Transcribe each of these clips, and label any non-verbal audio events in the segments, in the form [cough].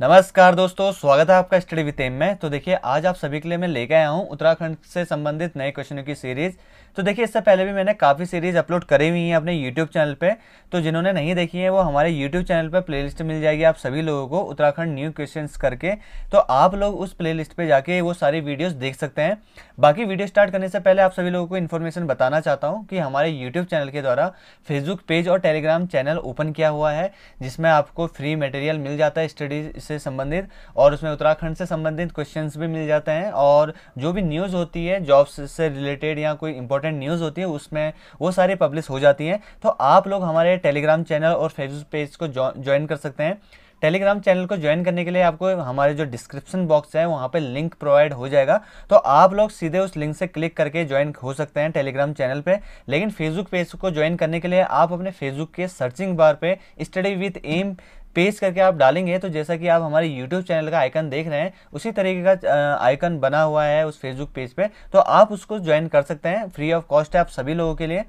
नमस्कार दोस्तों स्वागत है आपका स्टडी विथ एम में तो देखिए आज आप सभी के लिए मैं लेके आया हूँ उत्तराखंड से संबंधित नए क्वेश्चनों की सीरीज तो देखिए इससे पहले भी मैंने काफ़ी सीरीज अपलोड करी हुई हैं अपने यूट्यूब चैनल पे तो जिन्होंने नहीं देखी है वो हमारे यूट्यूब चैनल पे प्लेलिस्ट मिल जाएगी आप सभी लोगों को उत्तराखंड न्यू क्वेश्चंस करके तो आप लोग उस प्लेलिस्ट पे जाके वो सारी वीडियोस देख सकते हैं बाकी वीडियो स्टार्ट करने से पहले आप सभी लोगों को इन्फॉर्मेशन बताना चाहता हूँ कि हमारे यूट्यूब चैनल के द्वारा फेसबुक पेज और टेलीग्राम चैनल ओपन किया हुआ है जिसमें आपको फ्री मटेरियल मिल जाता है स्टडीज से संबंधित और उसमें उत्तराखंड से संबंधित क्वेश्चन भी मिल जाते हैं और जो भी न्यूज़ होती है जॉब्स से रिलेटेड या कोई इंपॉर्टेंट न्यूज़ होती है उसमें वो सारी पब्लिश हो जाती हैं तो आप लोग हमारे टेलीग्राम चैनल और फेसबुक पेज को ज्वाइन कर सकते हैं टेलीग्राम चैनल को ज्वाइन करने के लिए आपको हमारे जो डिस्क्रिप्शन बॉक्स है वहाँ पे लिंक प्रोवाइड हो जाएगा तो आप लोग सीधे उस लिंक से क्लिक करके ज्वाइन हो सकते हैं टेलीग्राम चैनल पे लेकिन फेसबुक पेज को ज्वाइन करने के लिए आप अपने फेसबुक के सर्चिंग बार पे स्टडी विथ एम पेस्ट करके आप डालेंगे तो जैसा कि आप हमारे यूट्यूब चैनल का आइकन देख रहे हैं उसी तरीके का आइकन बना हुआ है उस फेसबुक पेज पे तो आप उसको ज्वाइन कर सकते हैं फ्री ऑफ कॉस्ट है आप सभी लोगों के लिए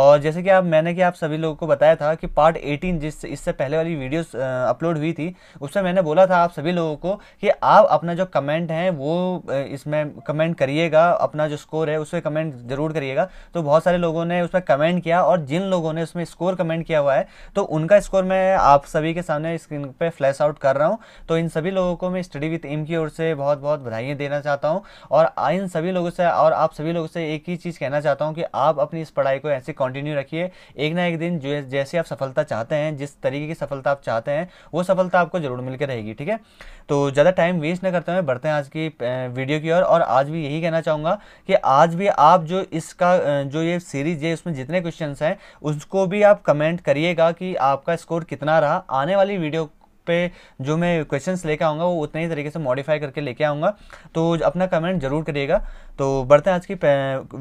और जैसे कि आप मैंने कि आप सभी लोगों को बताया था कि पार्ट 18 जिस इससे पहले वाली वीडियोस अपलोड हुई थी उसमें मैंने बोला था आप सभी लोगों को कि आप अपना जो कमेंट है वो इसमें कमेंट करिएगा अपना जो स्कोर है उसमें कमेंट ज़रूर करिएगा तो बहुत सारे लोगों ने उसमें कमेंट किया और जिन लोगों ने उसमें स्कोर कमेंट किया हुआ है तो उनका स्कोर मैं आप सभी के सामने स्क्रीन पर फ्लैश आउट कर रहा हूँ तो इन सभी लोगों को मैं स्टडी विथ एम की ओर से बहुत बहुत बधाइयाँ देना चाहता हूँ और इन सभी लोगों से और आप सभी लोगों से एक ही चीज़ कहना चाहता हूँ कि आप अपनी इस पढ़ाई को ऐसे कंटिन्यू रखिए एक ना एक दिन जो जैसे आप सफलता चाहते हैं जिस तरीके की सफलता आप चाहते हैं वो सफलता आपको जरूर मिलकर रहेगी ठीक है तो ज़्यादा टाइम वेस्ट ना करते हुए बढ़ते हैं आज की वीडियो की ओर और, और आज भी यही कहना चाहूँगा कि आज भी आप जो इसका जो ये सीरीज है उसमें जितने क्वेश्चन हैं उसको भी आप कमेंट करिएगा कि आपका स्कोर कितना रहा आने वाली वीडियो पे जो मैं क्वेश्चंस लेके आऊँगा वो उतने ही तरीके से मॉडिफाई करके लेके आऊँगा तो अपना कमेंट जरूर करिएगा तो बढ़ते हैं आज की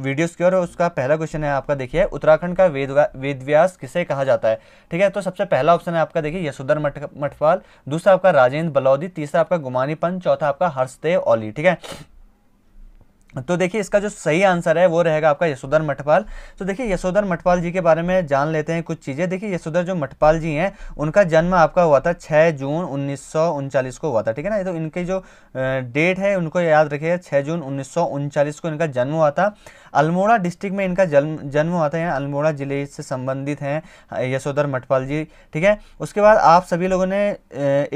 वीडियोस की ओर उसका पहला क्वेश्चन है आपका देखिए उत्तराखंड का वेद वेदव्यास किसे कहा जाता है ठीक है तो सबसे पहला ऑप्शन है आपका देखिए यशोधर मठ मठपाल दूसरा आपका राजेंद्र बलौदी तीसरा आपका गुमानी पंत चौथा आपका हर्षदेव ओली ठीक है तो देखिए इसका जो सही आंसर है वो रहेगा आपका यशोधर मठपाल तो देखिए यशोधर मठपाल जी के बारे में जान लेते हैं कुछ चीज़ें देखिए यशोधर जो मठपाल जी हैं उनका जन्म आपका हुआ था 6 जून उन्नीस को हुआ था ठीक है ना तो इनके जो डेट है उनको याद रखिए 6 जून उन्नीस को इनका जन्म हुआ था अल्मोड़ा डिस्ट्रिक्ट में इनका जन्म जन्म हुआ था यहाँ अल्मोड़ा ज़िले से संबंधित हैं यशोधर मठपाल जी ठीक है उसके बाद आप सभी लोगों ने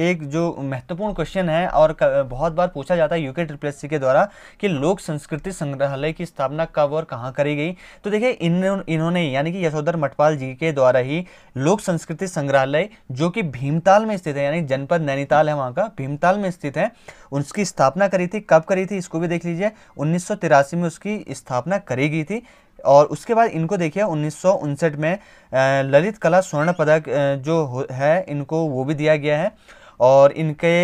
एक जो महत्वपूर्ण क्वेश्चन है और बहुत बार पूछा जाता है यूके ट्रिप्लेसी के द्वारा कि लोक संस्कृत संस्कृति संग्रहालय की स्थापना कब और कहाँ करी गई तो देखिए इन इन्होंने यानी कि यशोधर मठपाल जी के द्वारा ही लोक संस्कृति संग्रहालय जो कि भीमताल में स्थित है यानी जनपद नैनीताल है वहाँ का भीमताल में स्थित है उसकी स्थापना करी थी कब करी थी इसको भी देख लीजिए उन्नीस में उसकी स्थापना करी गई थी और उसके बाद इनको देखिए उन्नीस में ललित कला स्वर्ण पदक जो है इनको वो भी दिया गया है और इनके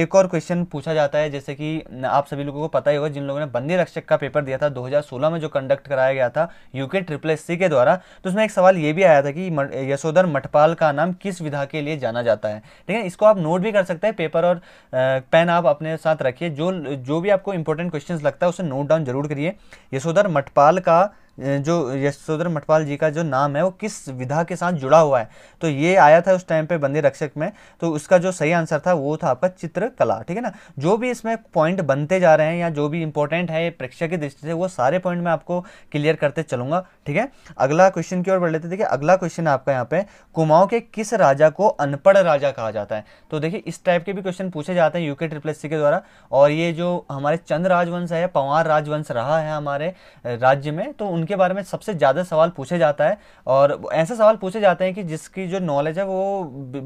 एक और क्वेश्चन पूछा जाता है जैसे कि आप सभी लोगों को पता ही होगा जिन लोगों ने बंदी रक्षक का पेपर दिया था 2016 में जो कंडक्ट कराया गया था यूके ट्रिपल एस के द्वारा तो उसमें एक सवाल ये भी आया था कि यशोधर मठपाल का नाम किस विधा के लिए जाना जाता है ठीक है इसको आप नोट भी कर सकते हैं पेपर और पेन आप अपने साथ रखिए जो जो भी आपको इंपॉर्टेंट क्वेश्चन लगता है उसे नोट डाउन जरूर करिए यशोधर मठपाल का जो यशोधर मठपाल जी का जो नाम है वो किस विधा के साथ जुड़ा हुआ है तो ये आया था उस टाइम पे बंदी रक्षक में तो उसका जो सही आंसर था वो था आपका चित्रकला ठीक है ना जो भी इसमें पॉइंट बनते जा रहे हैं या जो भी इंपॉर्टेंट है प्रेक्षक की दृष्टि से वो सारे पॉइंट मैं आपको क्लियर करते चलूंगा ठीक है अगला क्वेश्चन की ओर बढ़ लेते देखिए अगला क्वेश्चन आपका यहाँ पे कुमाऊँ के किस राजा को अनपढ़ राजा कहा जाता है तो देखिए इस टाइप के भी क्वेश्चन पूछे जाते हैं यूके ट्रिपल के द्वारा और ये जो हमारे चंद राजवंश है पवार राजवंश रहा है हमारे राज्य में तो उन उनके बारे में सबसे ज़्यादा सवाल पूछे जाता है और ऐसे सवाल पूछे जाते हैं कि जिसकी जो नॉलेज है वो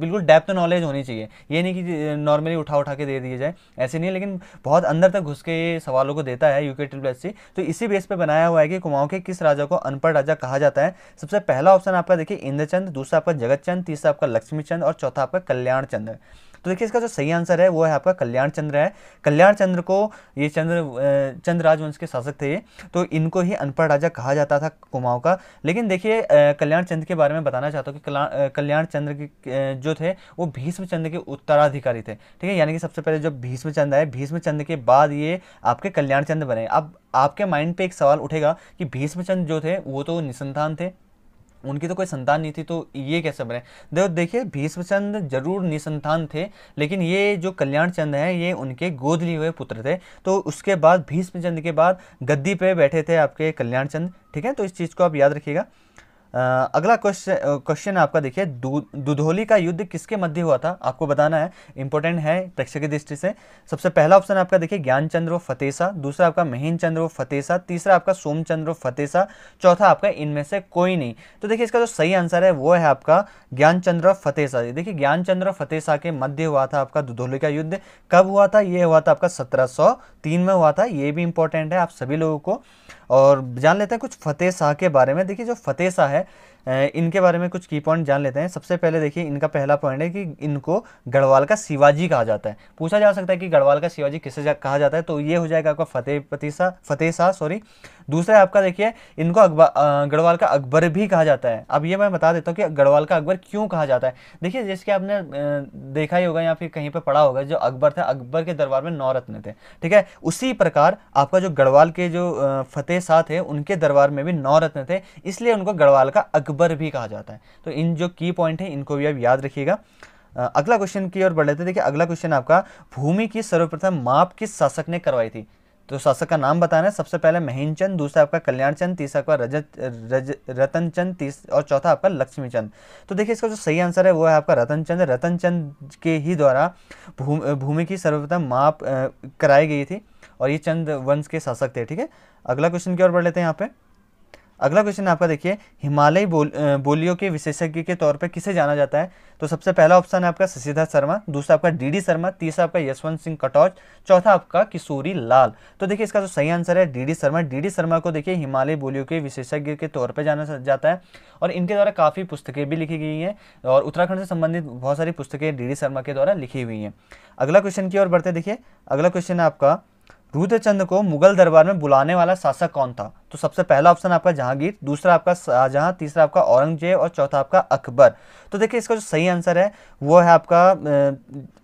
बिल्कुल डेप्थ नॉलेज होनी चाहिए ये नहीं कि नॉर्मली उठा उठा के दे दिए जाए ऐसे नहीं है लेकिन बहुत अंदर तक घुस के सवालों को देता है यूके ट्रिपल एस तो इसी बेस पर बनाया हुआ है कि कुमाऊँ के किस राजा को अनपढ़ राजा कहा जाता है सबसे पहला ऑप्शन आपका देखिए इंद्रचंद दूसरा आपका जगत चंद तीसरा आपका लक्ष्मी चंद और चौथा आपका कल्याण चंद तो देखिए इसका जो सही आंसर है वो है आपका कल्याण चंद्र है कल्याण चंद्र को ये चंद्र चंद्र राजवंश के शासक थे तो इनको ही अनपढ़ राजा कहा जाता था कुमाऊँ का लेकिन देखिए कल्याण चंद्र के बारे में बताना चाहता हूँ कि कल्याण चंद्र के जो थे वो भीष्मचंद्र के उत्तराधिकारी थे ठीक है यानी कि सबसे पहले जो भीष्मचंद आए भीष्मचंद के बाद ये आपके कल्याण चंद्र बने अब आपके माइंड पे एक सवाल उठेगा कि भीष्मचंद जो थे वो तो निसंतान थे उनकी तो कोई संतान नहीं थी तो ये कैसे बने देखो देखिए भीष्मचंद जरूर निसंतान थे लेकिन ये जो कल्याण चंद है ये उनके गोद लिए हुए पुत्र थे तो उसके बाद भीष्मचंद के बाद गद्दी पे बैठे थे आपके कल्याण चंद ठीक है तो इस चीज़ को आप याद रखिएगा अगला क्वेश्चन क्वेश्चन आपका देखिए दुधोली का युद्ध किसके मध्य हुआ था आपको बताना है इंपॉर्टेंट है प्रेक्षक की दृष्टि से सबसे पहला ऑप्शन आपका देखिए ज्ञानचंद्र फतेसा दूसरा आपका महीन चंद्र फतेसा तीसरा आपका सोमचंद्र फतेसा चौथा आपका इनमें से कोई नहीं तो देखिए इसका जो सही आंसर है वो है आपका ज्ञानचंद्र फतेसा देखिए ज्ञानचंद्र फतेसा के मध्य हुआ था आपका दुधोली का युद्ध कब हुआ था ये हुआ था आपका सत्रह में हुआ था ये भी इंपॉर्टेंट है आप सभी लोगों को और जान लेते हैं कुछ फ़तेह शाह के बारे में देखिए जो फ़तेह शाह है इनके बारे में कुछ की पॉइंट जान लेते हैं सबसे पहले देखिए इनका पहला पॉइंट है कि इनको गढ़वाल का शिवाजी कहा जाता है पूछा जा सकता है कि गढ़वाल का शिवाजी किसे जा, कहा जाता है तो ये हो जाएगा आपका फतेह शाह फतेह शाह सॉरी दूसरा आपका देखिए इनको अकबर गढ़वाल का अकबर भी कहा जाता है अब ये मैं बता देता हूँ कि गढ़वाल का अकबर क्यों कहा जाता है देखिए जैसे कि आपने देखा ही होगा या फिर कहीं पर पढ़ा होगा जो अकबर था अकबर के दरबार में नौ रत्न थे ठीक है उसी प्रकार आपका जो गढ़वाल के जो फतेह शाह थे उनके दरबार में भी नौ रत्न थे इसलिए उनको गढ़वाल का अकबर ऊबर भी कहा जाता है तो इन जो की पॉइंट है इनको भी आप याद रखिएगा अगला क्वेश्चन की ओर बढ़ लेते हैं देखिए अगला क्वेश्चन आपका भूमि की सर्वप्रथम माप किस शासक ने करवाई थी तो शासक का नाम बताना है सबसे पहले महीनचंद दूसरा आपका कल्याणचंद तीसरा आपका रजत रज रतनचंद तीस और चौथा आपका लक्ष्मीचंद तो देखिए इसका जो सही आंसर है वो है आपका रतनचंद रतनचंद के ही द्वारा भूमि भूमि की सर्वप्रथम माप कराई गई थी और ये चंद वंश के शासक थे ठीक है अगला क्वेश्चन की ओर बढ़ लेते हैं यहाँ पे अगला क्वेश्चन आपका देखिए हिमालयी बोल बोलियों के विशेषज्ञ के तौर पर किसे जाना जाता है तो सबसे पहला ऑप्शन है आपका शशिधर शर्मा दूसरा आपका डीडी शर्मा तीसरा आपका यशवंत सिंह कटौच चौथा आपका किशोरी लाल तो देखिए इसका जो सही आंसर है डीडी शर्मा डीडी शर्मा को देखिए हिमालयी बोलियों के विशेषज्ञ के तौर पर जाना जाता है और इनके द्वारा काफ़ी पुस्तकें भी लिखी गई हैं और उत्तराखंड से संबंधित बहुत सारी पुस्तकें डी शर्मा के द्वारा लिखी हुई हैं अगला क्वेश्चन की ओर बढ़ते देखिए अगला क्वेश्चन है आपका रुद्रचंद को मुगल दरबार में बुलाने वाला शासक कौन था तो सबसे पहला ऑप्शन आपका जहांगीर दूसरा आपका शाहजहां तीसरा आपका औरंगजेब और चौथा आपका अकबर तो देखिए इसका जो सही आंसर है वो है आपका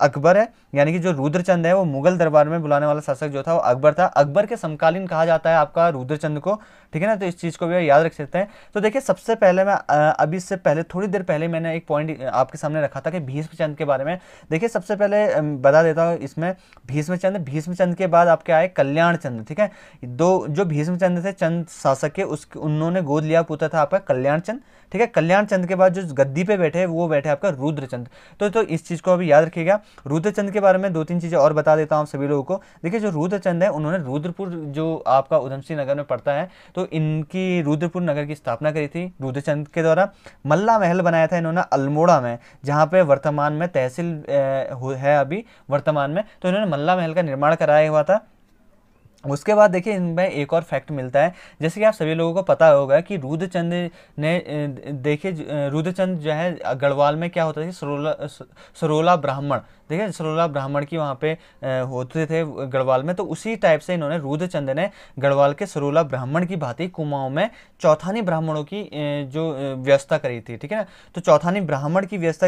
अकबर है यानी कि जो रुद्रचंद है वो मुगल दरबार में बुलाने वाला शासक जो था वो अकबर था अकबर के समकालीन कहा जाता है आपका रुद्रचंद को ठीक है ना तो इस चीज़ को भी याद रख सकते हैं तो देखिए सबसे पहले मैं अभी इससे पहले थोड़ी देर पहले मैंने एक पॉइंट आपके सामने रखा था कि भीष्मचंद के बारे में देखिए सबसे पहले बता देता हूँ इसमें भीष्मचंद भीष्मचंद के बाद आपके आए कल्याण चंद ठीक है दो जो भीष्मचंद थे चंद चंद शासक है उसके उन्होंने गोद लिया पुत्र था आपका कल्याण चंद ठीक है कल्याण चंद के बाद जो गद्दी पे बैठे वो बैठे आपका रुद्रचंद तो तो इस चीज़ को अभी याद रखिएगा रुद्रचंद के बारे में दो तीन चीज़ें और बता देता हूँ सभी लोगों को देखिए जो रुद्रचंद है उन्होंने रुद्रपुर जो आपका उधमसिंह नगर में पड़ता है तो इनकी रुद्रपुर नगर की स्थापना करी थी रुद्रचंद के द्वारा मल्ला महल बनाया था इन्होंने अल्मोड़ा में जहाँ पर वर्तमान में तहसील है अभी वर्तमान में तो इन्होंने मल्ला महल का निर्माण कराया हुआ था उसके बाद देखिए इनमें एक और फैक्ट मिलता है जैसे कि आप सभी लोगों को पता होगा कि रुद्रचंद ने देखिए रुद्रचंद जो है गढ़वाल में क्या होता था सरोला सरोला ब्राह्मण देखिए सरोला ब्राह्मण की वहाँ पे होते थे गढ़वाल में तो उसी टाइप से इन्होंने रुद्रचंद ने गढ़वाल के सरोला ब्राह्मण की भांति कुमाऊँ में चौथानी ब्राह्मणों की जो व्यवस्था करी थी ठीक है ना तो चौथानी ब्राह्मण की व्यवस्था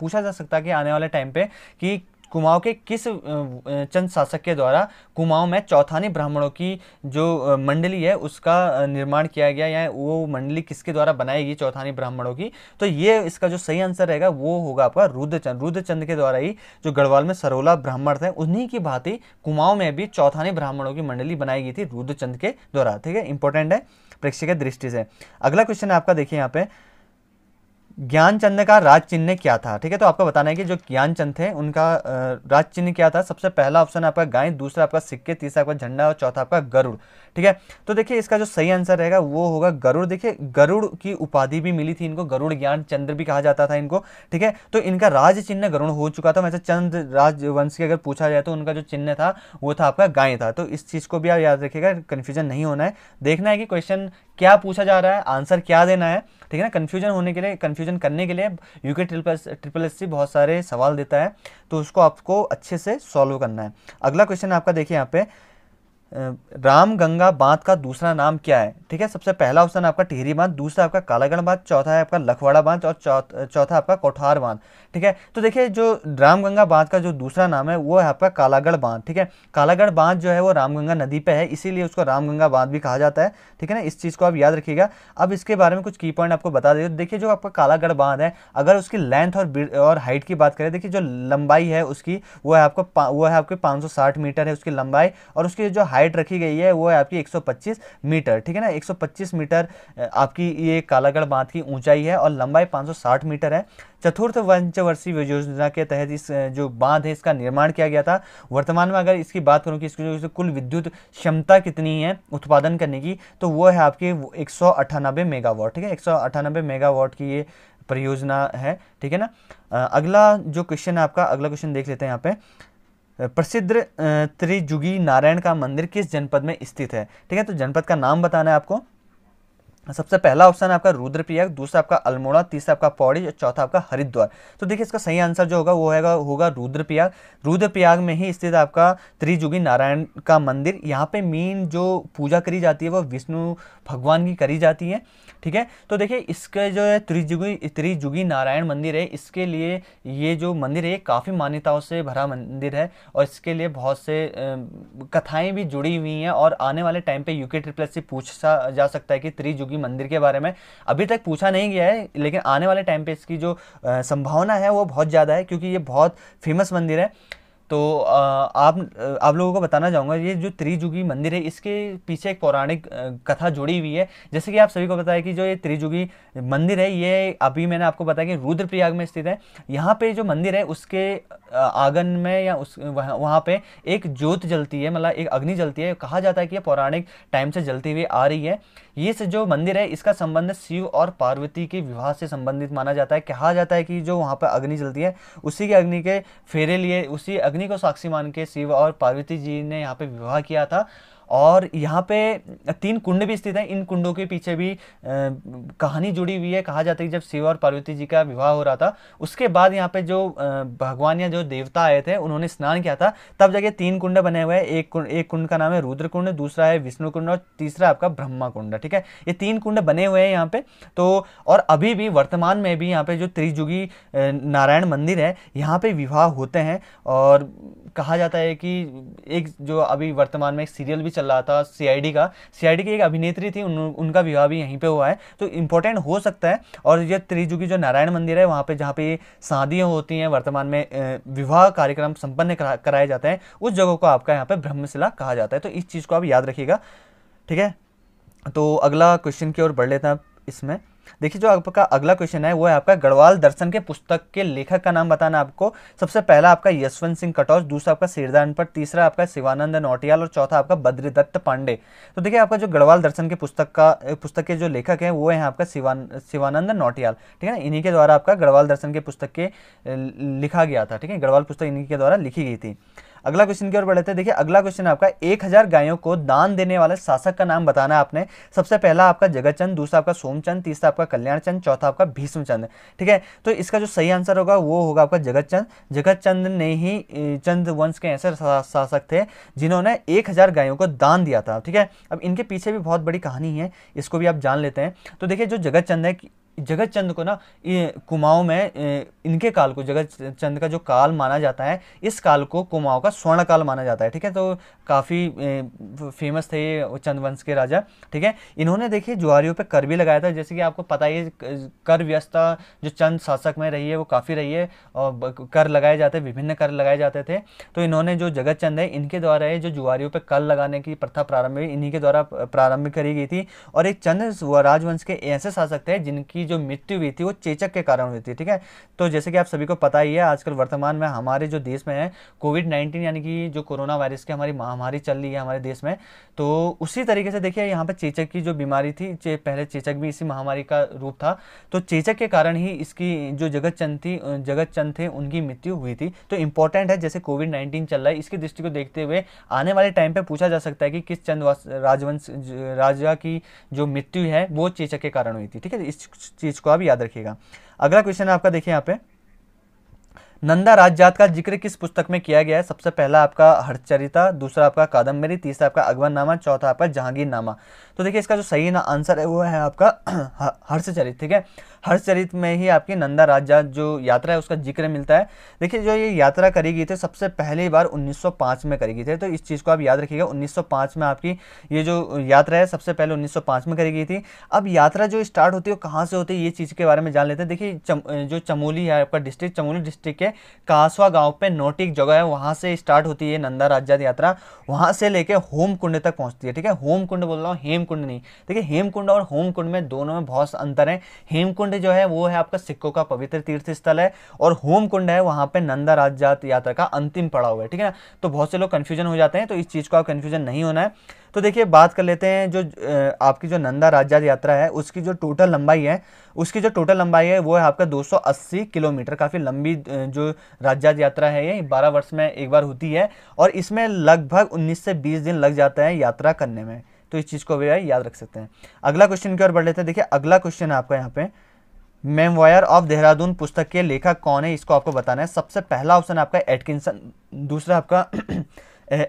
पूछा जा सकता है कि आने वाले टाइम पर कि कुमाऊं के किस चंद शासक के द्वारा कुमाऊं में चौथानी ब्राह्मणों की जो मंडली है उसका निर्माण किया गया या वो मंडली किसके द्वारा बनाई गई चौथानी ब्राह्मणों की तो ये इसका जो सही आंसर रहेगा वो होगा आपका रुद्रचंद रुद्रचंद के द्वारा ही जो गढ़वाल में सरोला ब्राह्मण थे उन्हीं की भांति कुमाऊं में भी चौथानी ब्राह्मणों की मंडली बनाई गई थी रुद्रचंद के द्वारा ठीक है इंपॉर्टेंट है प्रेक्षक दृष्टि से अगला क्वेश्चन आपका देखिए यहाँ पे ज्ञानचंद का राज चिन्ह क्या था ठीक है तो आपको बताना है कि जो ज्ञानचंद थे उनका राज चिन्ह क्या था सबसे पहला ऑप्शन आपका गाय दूसरा आपका सिक्के तीसरा आपका झंडा और चौथा आपका गरुड़ ठीक है तो देखिए इसका जो सही आंसर रहेगा वो होगा गरुड़ देखिए गरुड़ की उपाधि भी मिली थी इनको गरुड़ ज्ञान चंद्र भी कहा जाता था इनको ठीक है तो इनका राज चिन्ह गरुड़ हो चुका था वैसे चंद राजवंश की अगर पूछा जाए तो उनका जो चिन्ह था वो था आपका गाय था तो इस चीज़ को भी आप याद रखिएगा कन्फ्यूजन नहीं होना है देखना है कि क्वेश्चन क्या पूछा जा रहा है आंसर क्या देना है ठीक है ना कन्फ्यूजन होने के लिए कन्फ्यूजन करने के लिए UK triple triple S C बहुत सारे सवाल देता है तो उसको आपको अच्छे से सॉल्व करना है अगला क्वेश्चन आपका देखिए यहाँ पे राम गंगा बांध का दूसरा नाम क्या है ठीक है सबसे पहला ऑप्शन आपका टिहरी बांध दूसरा आपका कालागढ़ बांध चौथा है आपका लखवाड़ा बांध और चौथा आपका कोठार बांध ठीक है तो देखिए जो रामगंगा बांध का जो दूसरा नाम है वो है आपका कालागढ़ बांध ठीक है कालागढ़ बांध जो है वो रामगंगा नदी पर है इसीलिए उसको रामगंगा बांध भी कहा जाता है ठीक है ना इस चीज़ को आप याद रखिएगा अब इसके बारे में कुछ की पॉइंट आपको बता दें देखिए जो आपका कालागढ़ बांध है अगर उसकी लेंथ और और हाइट की बात करें देखिए जो लंबाई है उसकी वो है आपको वो है आपके पाँच मीटर है उसकी लंबाई और उसकी जो हाइट रखी गई है वो है आपकी 125 मीटर ठीक है ना 125 मीटर आपकी ये कालागढ़ बांध की ऊंचाई है और लंबाई 560 मीटर है चतुर्थ पंचवर्षीय योजना के तहत इस जो बांध है इसका निर्माण किया गया था वर्तमान में अगर इसकी बात करूँ कि इसकी जो कुल विद्युत क्षमता कितनी है उत्पादन करने की तो वो है आपकी एक मेगावाट ठीक है एक मेगावाट की ये परियोजना है ठीक है ना अगला जो क्वेश्चन है आपका अगला क्वेश्चन देख लेते हैं यहाँ पे प्रसिद्ध त्रिजुगी नारायण का मंदिर किस जनपद में स्थित है ठीक है तो जनपद का नाम बताना है आपको सबसे पहला ऑप्शन आपका रुद्रप्रयाग दूसरा आपका अल्मोड़ा तीसरा आपका पौड़ी और चौथा आपका हरिद्वार तो देखिए इसका सही आंसर जो होगा वो होगा होगा रुद्रप्रयाग रुद्रप्रयाग में ही स्थित आपका त्रिजुगी नारायण का मंदिर यहाँ पे मेन जो पूजा करी जाती है वो विष्णु भगवान की करी जाती है ठीक है तो देखिए इसका जो है त्रिजुगी त्रिजुगी नारायण मंदिर है इसके लिए ये जो मंदिर है ये काफ़ी मान्यताओं से भरा मंदिर है और इसके लिए बहुत से कथाएँ भी जुड़ी हुई हैं और आने वाले टाइम पर यूके ट्रिप्लस से पूछा जा सकता है कि त्रिजुगी क्योंकि मंदिर के बारे में अभी तक पूछा नहीं गया है लेकिन आने वाले टाइम पे इसकी जो संभावना है वो बहुत ज़्यादा है क्योंकि ये बहुत फेमस मंदिर है तो आप आप लोगों को बताना चाहूँगा ये जो त्रिजुगी मंदिर है इसके पीछे एक पौराणिक कथा जुड़ी हुई है जैसे कि आप सभी को बताया कि जो ये त्रिजुगी मंदिर है ये अभी मैंने आपको बताया कि रुद्रप्रयाग में स्थित है यहाँ पे जो मंदिर है उसके आंगन में या उस वहाँ वहाँ पर एक ज्योत जलती है मतलब एक अग्नि जलती है कहा जाता है कि ये पौराणिक टाइम से जलती हुई आ रही है ये जो मंदिर है इसका संबंध शिव और पार्वती के विवाह से संबंधित माना जाता है कहा जाता है कि जो वहाँ पर अग्नि जलती है उसी के अग्नि के फेरे लिए उसी अग्नि को साक्षी मान के शिव और पार्वती जी ने यहाँ पर विवाह किया था और यहाँ पे तीन कुंड भी स्थित हैं इन कुंडों के पीछे भी आ, कहानी जुड़ी हुई है कहा जाता है कि जब शिव और पार्वती जी का विवाह हो रहा था उसके बाद यहाँ पे जो भगवान या जो देवता आए थे उन्होंने स्नान किया था तब जाके तीन कुंड बने हुए हैं एक कुंड एक कुंड का नाम है रुद्र कुंड दूसरा है विष्णु कुंड और तीसरा आपका ब्रह्मा कुंड ठीक है ये तीन कुंड बने हुए हैं यहाँ पे तो और अभी भी वर्तमान में भी यहाँ पे जो त्रिजुगी नारायण मंदिर है यहाँ पे विवाह होते हैं और कहा जाता है कि एक जो अभी वर्तमान में एक सीरियल भी चल रहा था सीआईडी का सीआईडी की एक अभिनेत्री थी उन, उनका विवाह भी यहीं पे हुआ है तो इम्पोर्टेंट हो सकता है और ये त्रिजुगी जो नारायण मंदिर है वहाँ पे जहाँ पे शादियाँ होती हैं वर्तमान में विवाह कार्यक्रम संपन्न कराए जाते हैं उस जगह को आपका यहाँ पर ब्रह्मशिला कहा जाता है तो इस चीज़ को आप याद रखिएगा ठीक है तो अगला क्वेश्चन की ओर बढ़ लेते हैं इसमें देखिए जो आपका अगला क्वेश्चन है वो है आपका गढ़वाल दर्शन के पुस्तक के लेखक का नाम बताना आपको सबसे पहला आपका यशवंत सिंह कटौज दूसरा आपका शेरदान पर तीसरा आपका शिवानंद नौटियाल और चौथा आपका बद्रीदत्त पांडे तो देखिए आपका जो गढ़वाल दर्शन के पुस्तक का पुस्तक के जो लेखक हैं वो है आपका शिवान शिवानंद नौटियाल ठीक है ना इन्हीं के द्वारा आपका गढ़वाल दर्शन के पुस्तक के लिखा गया था ठीक है गढ़वाल पुस्तक इन्हीं के द्वारा लिखी गई थी अगला क्वेश्चन की ओर बढ़ते हैं देखिए अगला क्वेश्चन आपका एक हजार गायों को दान देने वाले शासक का नाम बताना है आपने सबसे पहला आपका जगतचंद दूसरा आपका सोमचंद तीसरा आपका कल्याणचंद चौथा आपका भीष्मचंद ठीक है तो इसका जो सही आंसर होगा वो होगा आपका जगतचंद जगतचंद ने ही चंद वंश के ऐसे शासक थे जिन्होंने एक हजार गायों को दान दिया था ठीक है अब इनके पीछे भी बहुत बड़ी कहानी है इसको भी आप जान लेते हैं तो देखिए जो जगतचंद है जगत चंद को ना कुमाऊं कुमाऊँ में इनके काल को जगत चंद का जो काल माना जाता है इस काल को कुमाऊँ का स्वर्ण काल माना जाता है ठीक है तो काफ़ी फेमस थे ये चंद वंश के राजा ठीक है इन्होंने देखिए जुआरियों पर कर भी लगाया था जैसे कि आपको पता ही कर व्यवस्था जो चंद शासक में रही है वो काफ़ी रही है और कर लगाए जाते विभिन्न कर लगाए जाते थे तो इन्होंने जो जगत चंद है इनके द्वारा ये जो जुआरियों पर कर लगाने की प्रथा प्रारंभ इन्हीं के द्वारा प्रारंभ करी गई थी और एक चंद राजवंश के ऐसे शासक थे जिनकी जो मृत्यु हुई थी वो चेचक के कारण हुई थी ठीक है तो जैसे कि आप सभी को पता ही है आजकल वर्तमान में हमारे जो देश में है कोविड नाइन्टीन यानी कि जो कोरोना वायरस की हमारी महामारी चल रही है हमारे देश में तो उसी तरीके से देखिए यहाँ पर चेचक की जो बीमारी थी पहले चेचक भी इसी महामारी का रूप था तो चेचक के कारण ही इसकी जो जगत चंद थी जगत चंद थे उनकी मृत्यु हुई थी तो इंपॉर्टेंट है जैसे कोविड नाइन्टीन चल रहा है इसकी दृष्टि को देखते हुए आने वाले टाइम पर पूछा जा सकता है कि किस चंद राजवंश राजा की जो मृत्यु है वो चेचक के कारण हुई थी ठीक है इस चीज़ को आप याद रखिएगा अगला क्वेश्चन आपका देखिए यहाँ पे नंदा राजजात का जिक्र किस पुस्तक में किया गया है सबसे पहला आपका हरचरिता दूसरा आपका कादम्बरी तीसरा आपका नामा चौथा आपका जहांगीरनामा तो देखिए इसका जो सही ना आंसर है वो है आपका [clears throat] हर्षचरित ठीक है हर्षचरित में ही आपकी नंदा राजा जो यात्रा है उसका जिक्र मिलता है देखिए जो ये यात्रा करी गई थी सबसे पहली बार 1905 में करी गई थी तो इस चीज़ को आप याद रखिएगा 1905 में आपकी ये जो यात्रा है सबसे पहले 1905 में करी गई थी अब यात्रा जो स्टार्ट होती है वो कहाँ से होती है ये चीज़ के बारे में जान लेते हैं देखिए चम, जो चमोली है आपका डिस्ट्रिक्ट चमोली डिस्ट्रिक्ट के कासवा गाँव पर नोटिक जगह है वहाँ से स्टार्ट होती है नंदा राजा यात्रा वहाँ से लेकर होम कुंड तक पहुँचती है ठीक है होम कुंड बोल रहा हूँ हेम हेमकुंड नहीं देखिए हेमकुंड और होमकुंड में दोनों में बहुत अंतर है हेमकुंड जो है वो है आपका सिक्कों का पवित्र तीर्थ स्थल है और होमकुंड है वहां पर नंदा राजजात यात्रा का अंतिम पड़ा हुआ है ठीक है ना तो बहुत से लोग कन्फ्यूजन हो जाते हैं तो इस चीज़ को आप कन्फ्यूजन नहीं होना है तो देखिए बात कर लेते हैं जो आपकी जो नंदा राजजात यात्रा है उसकी जो टोटल लंबाई है उसकी जो टोटल लंबाई है वो है आपका 280 किलोमीटर काफ़ी लंबी जो राजजात यात्रा है ये 12 वर्ष में एक बार होती है और इसमें लगभग 19 से 20 दिन लग जाता है यात्रा करने में तो इस चीज़ को भी याद रख सकते हैं अगला क्वेश्चन की ओर बढ़ लेते हैं देखिए अगला क्वेश्चन आपका यहाँ पे मेमवायर ऑफ देहरादून पुस्तक के लेखक कौन है इसको आपको बताना है सबसे पहला ऑप्शन आपका एटकिंसन दूसरा आपका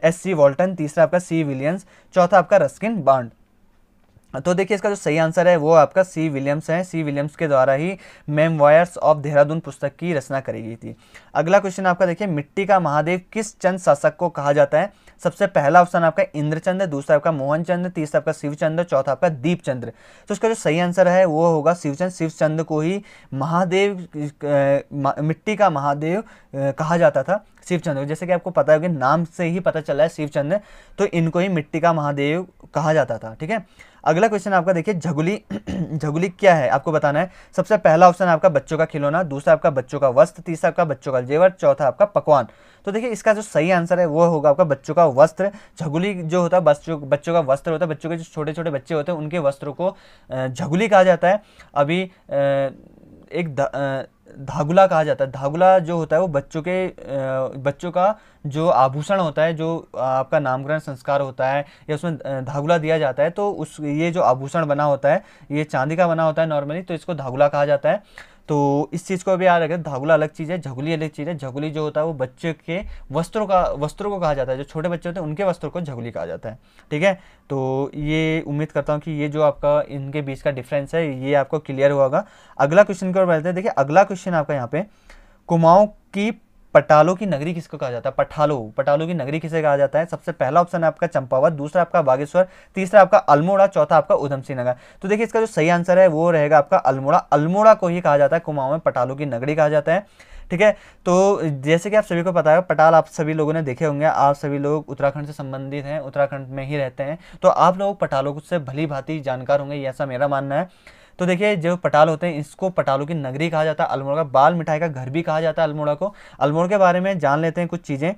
एस सी वॉल्टन तीसरा आपका सी विलियम्स चौथा आपका रस्किन बांड तो देखिए इसका जो सही आंसर है वो आपका सी विलियम्स है सी विलियम्स के द्वारा ही मेमवायर्स ऑफ देहरादून पुस्तक की रचना करी गई थी अगला क्वेश्चन आपका देखिए मिट्टी का महादेव किस चंद शासक को कहा जाता है सबसे पहला ऑप्शन आपका है दूसरा आपका मोहन चंद तीसरा आपका शिवचंद्र चौथा आपका दीपचंद्र तो इसका जो सही आंसर है वो होगा शिवचंद शिवचंद को ही महादेव मिट्टी का महादेव कहा जाता था शिवचंद्र जैसे कि आपको पता है कि नाम से ही पता चला है शिवचंद्र तो इनको ही मिट्टी का महादेव कहा जाता था ठीक है अगला क्वेश्चन आपका देखिए झगुली [clears throat] झगुली क्या है आपको बताना है सबसे पहला ऑप्शन आपका बच्चों का खिलौना दूसरा आपका बच्चों का वस्त्र तीसरा आपका बच्चों का जेवर चौथा आपका पकवान तो देखिए इसका जो सही आंसर है वो होगा आपका बच्चों का वस्त्र झगुली जो होता है बच्चों बच्चों का वस्त्र होता है बच्चों के जो छोटे छोटे बच्चे होते हैं उनके वस्त्रों को झगुली कहा जाता है अभी एक धागुला कहा जाता है धागुला जो होता है वो बच्चों के बच्चों का जो आभूषण होता है जो आपका नामकरण संस्कार होता है या उसमें धागुला दिया जाता है तो उस ये जो आभूषण बना होता है ये चांदी का बना होता है नॉर्मली तो इसको धागुला कहा जाता है तो इस चीज़ को भी याद रखें धागुला अलग चीज़ है झगुली अलग चीज़ है झगुली जो होता है वो बच्चे के वस्त्रों का वस्त्रों को कहा जाता है जो छोटे बच्चे होते हैं उनके वस्त्रों को झगुली कहा जाता है ठीक है तो ये उम्मीद करता हूँ कि ये जो आपका इनके बीच का डिफरेंस है ये आपको क्लियर हुआ होगा अगला क्वेश्चन की ओर बढ़ते हैं देखिए अगला क्वेश्चन आपका यहाँ पे कुमाऊँ की पटालों की नगरी किसको कहा जाता है पठालो पटालों की नगरी किसे कहा जाता है सबसे पहला ऑप्शन है आपका चंपावत दूसरा आपका बागेश्वर तीसरा आपका अल्मोड़ा चौथा आपका उधम सिंह नगर तो देखिए इसका जो सही आंसर है वो रहेगा आपका अल्मोड़ा अल्मोड़ा को ही कहा जाता है कुमाऊं में पटालों की नगरी कहा जाता है ठीक है तो जैसे कि आप सभी को पता है पटाल आप सभी लोगों ने देखे होंगे आप सभी लोग उत्तराखंड से संबंधित हैं उत्तराखंड में ही रहते हैं तो आप लोग पटालों से भली भांति जानकार होंगे ऐसा मेरा मानना है तो देखिए जो पटाल होते हैं इसको पटालों की नगरी कहा जाता है अल्मोड़ा का बाल मिठाई का घर भी कहा जाता है अल्मोड़ा को अल्मोड़ा के बारे में जान लेते हैं कुछ चीज़ें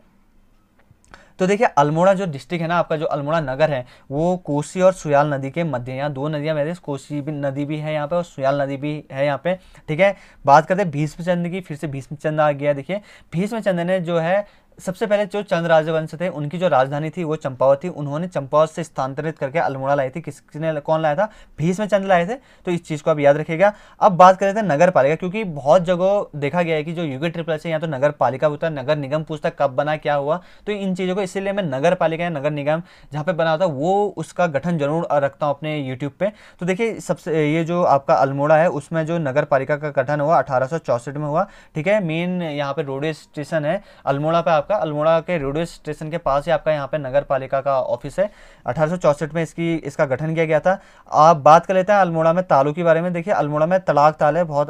तो देखिए अल्मोड़ा जो डिस्ट्रिक्ट है ना आपका जो अल्मोड़ा नगर है वो कोसी और सुयाल नदी के मध्य यहाँ दो नदियाँ मेरे कोसी भी नदी भी है यहाँ पे और सुयाल नदी भी है यहाँ पे ठीक है बात करते हैं भीष्मचंद की फिर से भीष्मचंद आ गया देखिए भीष्मचंद ने जो है सबसे पहले जो चंद राजवंश थे उनकी जो राजधानी थी वो चंपावत थी उन्होंने चंपावत से स्थानांतरित करके अल्मोड़ा लाई थी किसने कौन लाया था भीष्म चंद लाए थे तो इस चीज़ को आप याद रखिएगा अब बात करें थे तो नगर पालिका क्योंकि बहुत जगह देखा गया है कि जो युगे ट्रिपल से या तो नगर पालिका होता है नगर निगम पूछता कब बना क्या हुआ तो इन चीज़ों को इसीलिए मैं नगर पालिका या नगर निगम जहाँ पर बना होता वो उसका गठन जरूर रखता हूँ अपने यूट्यूब पर तो देखिए सबसे ये जो आपका अल्मोड़ा है उसमें जो नगर पालिका का गठन हुआ अठारह में हुआ ठीक है मेन यहाँ पर रोडवे स्टेशन है अल्मोड़ा पर आपका आपका अल्मोड़ा के रेडियो स्टेशन के पास ही आपका यहाँ पे नगर पालिका का ऑफिस है अठारह में इसकी इसका गठन किया गया था आप बात कर लेते हैं अल्मोड़ा में तालों के बारे में देखिए अल्मोड़ा में तलाक ताल है बहुत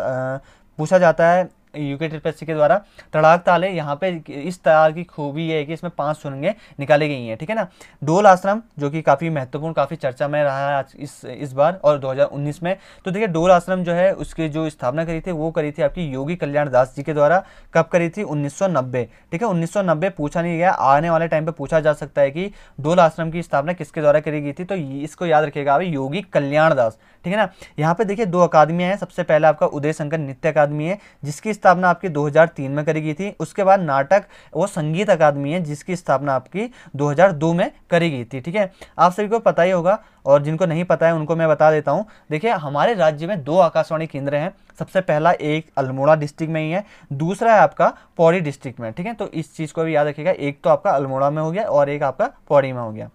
पूछा जाता है यूकेटेड पेस्टिक के द्वारा तड़ाक ताले यहाँ पे इस ताल की खूबी है कि इसमें पांच सुरंगें निकाली गई हैं ठीक है ना डोल आश्रम जो कि काफ़ी महत्वपूर्ण काफ़ी चर्चा में रहा है इस इस बार और 2019 में तो देखिए डोल आश्रम जो है उसकी जो स्थापना करी थी वो करी थी आपकी योगी कल्याण दास जी के द्वारा कब करी थी उन्नीस ठीक है उन्नीस पूछा नहीं गया आने वाले टाइम पर पूछा जा सकता है कि डोल आश्रम की स्थापना किसके द्वारा करी गई थी तो इसको याद रखिएगा अभी योगी कल्याण दास ठीक है ना यहाँ पे देखिए दो अकादमियाँ हैं सबसे पहले आपका उदय शंकर नित्य अकादमी है जिसकी स्थापना आपकी 2003 में करी गई थी उसके बाद नाटक वो संगीत अकादमी है जिसकी स्थापना आपकी 2002 में करी गई थी ठीक है आप सभी को पता ही होगा और जिनको नहीं पता है उनको मैं बता देता हूँ देखिए हमारे राज्य में दो आकाशवाणी केंद्र हैं सबसे पहला एक अल्मोड़ा डिस्ट्रिक्ट में ही है दूसरा है आपका पौड़ी डिस्ट्रिक्ट में ठीक है तो इस चीज़ को भी याद रखिएगा एक तो आपका अल्मोड़ा में हो गया और एक आपका पौड़ी में हो गया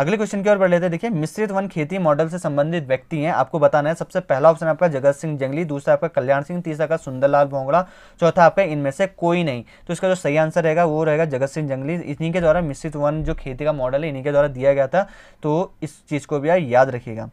अगले क्वेश्चन की ओर बढ़ लेते हैं देखिए मिश्रित वन खेती मॉडल से संबंधित व्यक्ति हैं आपको बताना है सबसे पहला ऑप्शन आपका जगत सिंह जंगली दूसरा आपका कल्याण सिंह तीसरा का सुंदरलाल भोंगड़ा चौथा आपका इनमें से कोई नहीं तो इसका जो सही आंसर रहेगा वो रहेगा जगत सिंह जंगली इन्हीं के द्वारा मिश्रित वन जो खेती का मॉडल है इन्हीं के द्वारा दिया गया था तो इस चीज़ को भी आप याद रखिएगा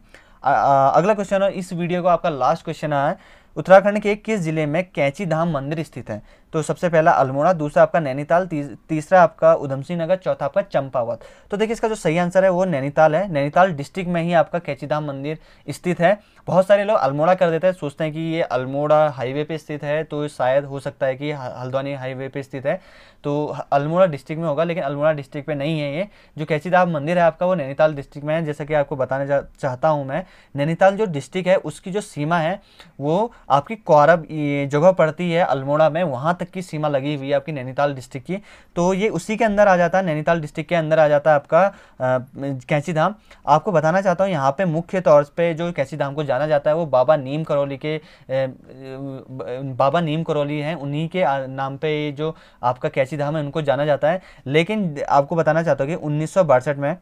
अगला क्वेश्चन इस वीडियो का आपका लास्ट क्वेश्चन आया उत्तराखंड के किस जिले में कैंची धाम मंदिर स्थित है तो सबसे पहला अल्मोड़ा दूसरा आपका नैनीताल तीसरा आपका उधम सिंह नगर चौथा आपका चंपावत तो देखिए इसका जो सही आंसर है वो नैनीताल है नैनीताल डिस्ट्रिक्ट में ही आपका कैचीधाम मंदिर स्थित है बहुत सारे लोग अल्मोड़ा कर देते हैं सोचते हैं कि ये अल्मोड़ा हाईवे पर स्थित है तो शायद हो सकता है कि हल्द्वानी हाईवे पर स्थित है तो अल्मोड़ा डिस्ट्रिक्ट में होगा लेकिन अल्मोड़ा डिस्ट्रिक्ट में नहीं है ये जो कैचीधाम मंदिर है आपका वो नैनीताल डिस्ट्रिक्ट में है जैसा कि आपको बताने चाहता हूँ मैं नैनीताल जो डिस्ट्रिक्ट है उसकी जो सीमा है वो आपकी कौरब जगह पड़ती है अल्मोड़ा में वहाँ तक की सीमा लगी हुई है आपकी नैनीताल डिस्ट्रिक्ट की तो ये उसी के अंदर आ जाता है नैनीताल डिस्ट्रिक्ट के अंदर आ जाता है आपका कैंची धाम आपको बताना चाहता हूँ यहाँ पे मुख्य तौर पे जो कैंची धाम को जाना जाता है वो बाबा नीम करौली के बाबा नीम करौली हैं उन्हीं के नाम पर जो आपका कैंची धाम है उनको जाना जाता है लेकिन आपको बताना चाहता हूँ कि उन्नीस में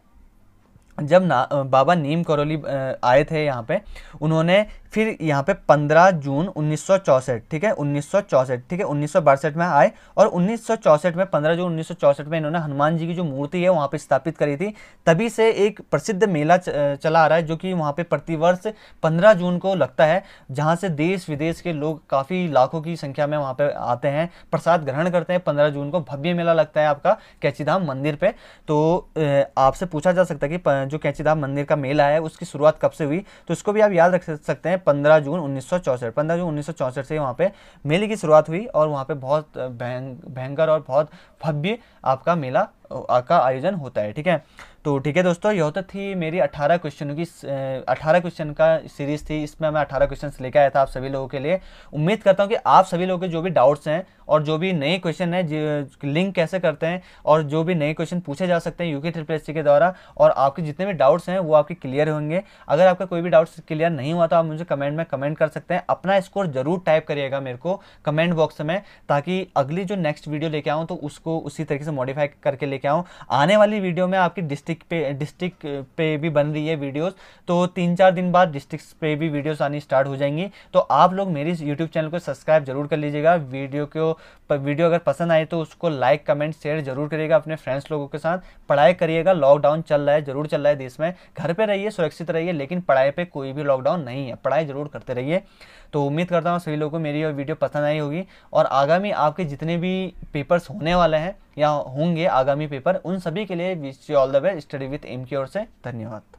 जब ना बाबा नीम करौली आए थे यहाँ पे उन्होंने फिर यहाँ पे 15 जून उन्नीस ठीक है उन्नीस ठीक है उन्नीस में आए और उन्नीस में 15 जून उन्नीस में इन्होंने हनुमान जी की जो मूर्ति है वहाँ पे स्थापित करी थी तभी से एक प्रसिद्ध मेला चला आ रहा है जो कि वहाँ पे प्रतिवर्ष 15 जून को लगता है जहाँ से देश विदेश के लोग काफ़ी लाखों की संख्या में वहाँ पर आते हैं प्रसाद ग्रहण करते हैं पंद्रह जून को भव्य मेला लगता है आपका कैचीधाम मंदिर पर तो आपसे पूछा जा सकता है कि जो कैचीधाम मंदिर का मेला है उसकी शुरुआत कब से हुई तो इसको भी आप याद रख सकते हैं है 15 जून उन्नीस 15 जून उन्नीस से वहाँ पे मेले की शुरुआत हुई और वहाँ पे बहुत भयंकर और बहुत भव्य आपका मेला का आयोजन होता है ठीक है तो ठीक है दोस्तों यह होता थी मेरी 18 क्वेश्चनों की 18 क्वेश्चन का सीरीज थी इसमें मैं 18 क्वेश्चन लेकर आया था आप सभी लोगों के लिए उम्मीद करता हूं कि आप सभी लोगों के जो भी डाउट्स हैं और जो भी नए क्वेश्चन हैं लिंक कैसे करते हैं और जो भी नए क्वेश्चन पूछे जा सकते हैं यूके ट्रिपल एस के द्वारा और आपके जितने भी डाउट्स हैं वो आपके क्लियर होंगे अगर आपका कोई भी डाउट्स क्लियर नहीं हुआ तो आप मुझे कमेंट में कमेंट कर सकते हैं अपना स्कोर जरूर टाइप करिएगा मेरे को कमेंट बॉक्स में ताकि अगली जो नेक्स्ट वीडियो लेके आऊँ तो उसको उसी तरीके से मॉडिफाई करके ले लेके आऊँ आने वाली वीडियो में आपकी डिस्ट्रिक्ट पे डिस्ट्रिक्ट पे भी बन रही है वीडियोस तो तीन चार दिन बाद डिस्ट्रिक्ट पे भी वीडियोस आनी स्टार्ट हो जाएंगी तो आप लोग मेरे इस यूट्यूब चैनल को सब्सक्राइब जरूर कर लीजिएगा वीडियो को वीडियो अगर पसंद आए तो उसको लाइक कमेंट शेयर जरूर करिएगा अपने फ्रेंड्स लोगों के साथ पढ़ाई करिएगा लॉकडाउन चल रहा है जरूर चल रहा है देश में घर पर रहिए सुरक्षित रहिए लेकिन पढ़ाई पर कोई भी लॉकडाउन नहीं है पढ़ाई जरूर करते रहिए तो उम्मीद करता हूँ सभी लोगों को मेरी ये वीडियो पसंद आई होगी और आगामी आपके जितने भी पेपर्स होने वाले हैं या होंगे आगामी पेपर उन सभी के लिए wish you all the best study with M की ओर से धन्यवाद